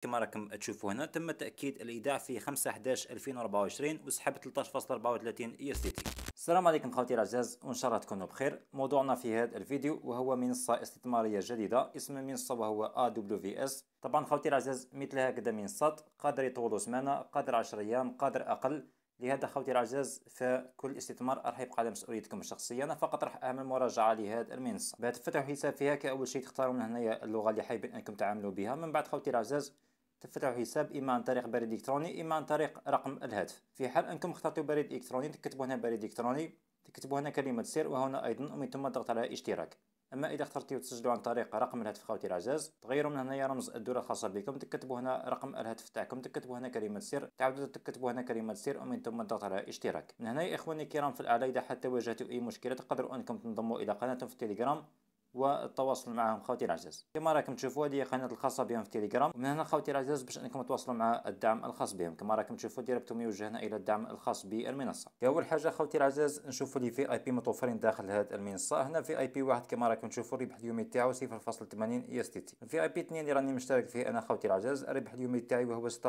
كما راكم تشوفوا هنا تم تاكيد الايداع في 5 11 2024 وسحب 13.34 اي اس تي السلام عليكم خوتي العزاز وان شاء الله تكونوا بخير موضوعنا في هذا الفيديو وهو منصه استثماريه جديده اسم المنصه وهو AWS طبعا خوتي العزاز مثل هكذا منصات قادر يطولوا سمانه قادر 10 ايام قادر اقل لهذا خوتي العزاز فكل استثمار راح يبقى على مسؤوليتكم الشخصيه انا فقط راح اعمل مراجعه لهذا المنصه بعد تفتحوا حساب فيها كاول شيء تختاروا من هنايا اللغه اللي حابين انكم تعاملوا بها من بعد خوتي العزاز تفتحوا حساب اما عن طريق بريد الكتروني اما عن طريق رقم الهاتف في حال انكم اخترتوا بريد الكتروني تكتبوا هنا بريد الكتروني تكتبوا هنا كلمه سر وهنا ايضا ومن ثم الضغط على اشتراك اما اذا اخترتوا تسجلوا عن طريق رقم الهاتف خوتي العزاز تغيروا من هنا رمز الدوله الخاصه بكم تكتبوا هنا رقم الهاتف تاعكم تكتبوا هنا كلمه سر تعودوا تكتبوا هنا كلمه سر ومن ثم الضغط على اشتراك من هنا يا اخواني الكرام في الاعلى اذا حتى واجهتوا اي مشكله تقدروا انكم تنضموا الى قناتهم في التليجرام والتواصل معهم خوتي العزاز كما راكم تشوفوا هذه قناة الخاصة بهم في تيليجرام ومن هنا خوتي العزاز باش انكم تواصلوا مع الدعم الخاص بهم كما راكم تشوفوا ديريكت يوجهنا الى الدعم الخاص بالمنصة اول حاجة خوتي العزاز نشوفوا لي في اي بي متوفرين داخل هذه المنصة هنا في اي بي واحد كما راكم تشوفوا الربح اليومي تاعو 0.80 اي اس تي تي في اي بي 2 اللي راني مشترك فيه انا خوتي العزاز الربح اليومي تاعي وهو 6.5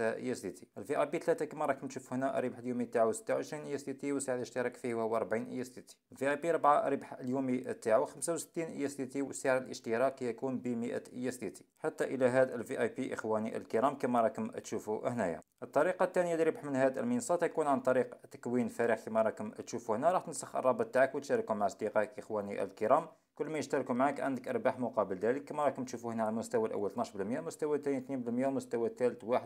اي اس تي تي الفي اي بي 3 كما راكم تشوفوا هنا الربح اليومي تاعو 26 اي اس e تي تي وسعر الاشتراك فيه وهو 40 اي اس تي تي في اي بي 4 الربح اليومي تاعو 65 60 اي اس تي وسعر الاشتراك يكون ب 100 اي اس تي حتى الى هذا الفي اي بي اخواني الكرام كما راكم تشوفوا هنايا الطريقه الثانيه للربح من هذا المنصه تكون عن طريق تكوين فريق كما راكم تشوفوا هنا راح تنسخ الرابط تاعك وتشاركه مع اصدقائك اخواني الكرام كل ما يشتركوا معك عندك ارباح مقابل ذلك كما راكم تشوفوا هنا على المستوى الاول 12% المستوى الثاني 2% المستوى الثالث 1%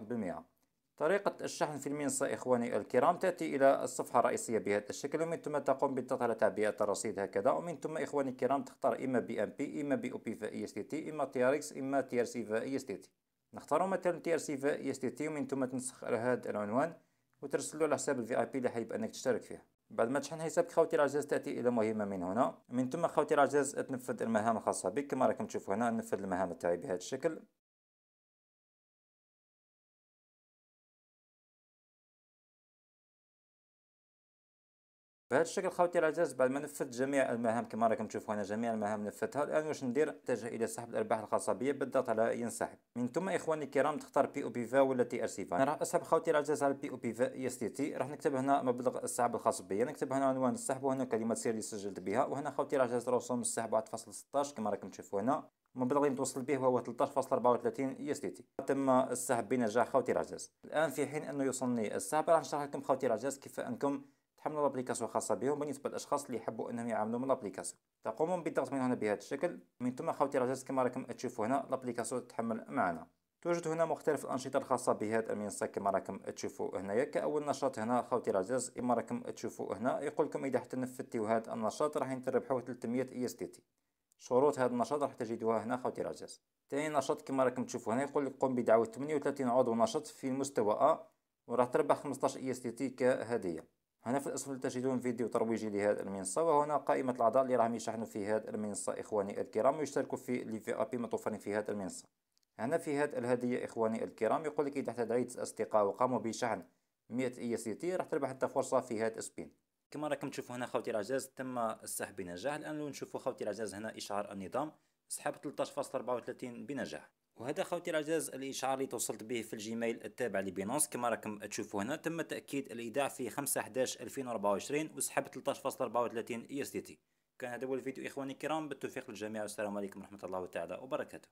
طريقة الشحن في المنصة إخواني الكرام تأتي إلى الصفحة الرئيسية بهذا الشكل ومن ثم تقوم على تعبئة الرصيد هكذا ومن ثم إخواني الكرام تختار إما بي أم بي إما بي أو بي فا إي اس تي تي إما تي آر إكس إما تي آر سي فا إي اس تي تي نختار مثلا تي آر سي فا إي اس تي تي ومن ثم تنسخ هذا العنوان وترسلو على حساب الفي اي بي اللي حيب انك تشترك فيه بعد ما تشحن حسابك خوتي العزاز تاتي الى مهمه من هنا من ثم خوتي العزاز تنفذ المهام الخاصه بك كما راكم تشوفوا هنا نفذ المهام تاعي بهذا الشكل بهذا الشكل خوتي العزاز بعد ما نفذت جميع المهام كما راكم تشوفوا هنا جميع المهام نفذتها الان واش ندير اتجه الى سحب الارباح الخاصه بي بالضغط على ينسحب من ثم اخواني الكرام تختار بي او بي فا ولا تي ار سي فا انا راح اسحب خوتي العزاز على بي او بي فا اس تي تي راح نكتب هنا مبلغ السحب الخاص بي نكتب هنا عنوان السحب وهنا كلمه سر اللي سجلت بها وهنا خوتي العزاز رسوم السحب 1.16 كما راكم تشوفوا هنا المبلغ اللي متوصل به هو 13.34 يو اس تي تم السحب بنجاح خوتي العزاز الان في حين انه يوصلني السحب راح نشرح لكم خوتي العزاز كيف انكم تحملوا لابليكاسيون خاصه بهم بالنسبه للاشخاص اللي يحبوا انهم يعملوا من لابليكاسيون تقومون بالضغط من هنا بهذا الشكل من ثم خاوتي العزاز كما راكم تشوفوا هنا لابليكاسيون تتحمل معنا توجد هنا مختلف الأنشطة الخاصة بهذا المنصة كما راكم تشوفوا هنايا كأول نشاط هنا خوتي العزاز كما راكم تشوفوا هنا يقول لكم إذا حتى نفذتوا هذا النشاط راح تربحوا 300 اي اس تي تي شروط هذا النشاط راح تجدوها هنا خوتي العزاز ثاني نشاط كما راكم تشوفوا هنا يقول لك قم بدعوة 38 عضو نشاط في مستوى أ وراح تربح 15 اي اس تي تي كهدية هنا في الأسفل تجدون فيديو ترويجي لهذه المنصة وهنا قائمة الأعضاء اللي راهم يشحنوا في هذه المنصة إخواني الكرام ويشتركوا في لي في أبي متوفرين في هذه المنصة هنا في هذه الهدية إخواني الكرام يقول لك إذا تدعيت أصدقاء وقاموا بشحن 100 إي سي تي راح تربح حتى فرصة في هذا سبين كما راكم تشوفوا هنا خوتي العزاز تم السحب بنجاح الآن لو نشوفوا خوتي العزاز هنا إشعار النظام سحب 13.34 بنجاح وهذا خوتي العزاز الاشعار اللي توصلت به في الجيميل التابع لبينونس كما راكم تشوفوا هنا تم تاكيد الايداع في 5 11 2024 وسحب 13.34 اي اس تي تي كان هذا هو الفيديو اخواني الكرام بالتوفيق للجميع والسلام عليكم ورحمه الله تعالى وبركاته